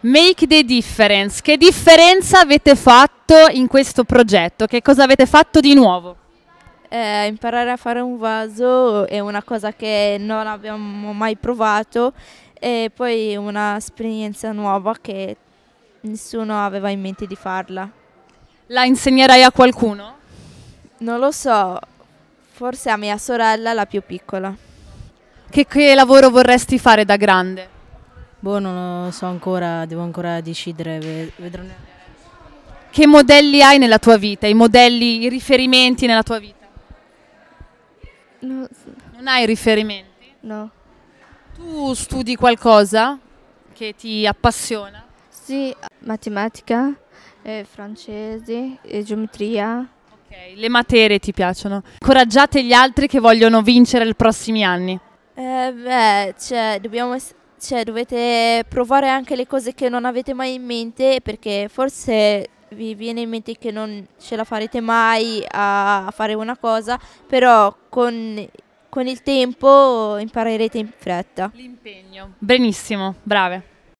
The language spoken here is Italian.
Make the difference. Che differenza avete fatto in questo progetto? Che cosa avete fatto di nuovo? Eh, imparare a fare un vaso è una cosa che non abbiamo mai provato e poi un'esperienza nuova che nessuno aveva in mente di farla. La insegnerai a qualcuno? Non lo so, forse a mia sorella, la più piccola. Che, che lavoro vorresti fare da grande? Boh, non lo so ancora, devo ancora decidere, vedrò. Che modelli hai nella tua vita? I modelli, i riferimenti nella tua vita? No. Non hai riferimenti? No. Tu studi qualcosa che ti appassiona? Sì, matematica, eh, francese, eh, geometria. Ok, le materie ti piacciono. Incoraggiate gli altri che vogliono vincere i prossimi anni. Eh, beh, cioè, dobbiamo cioè, dovete provare anche le cose che non avete mai in mente perché forse vi viene in mente che non ce la farete mai a, fare una cosa, però con, con il tempo imparerete in fretta. L'impegno. Benissimo, brave.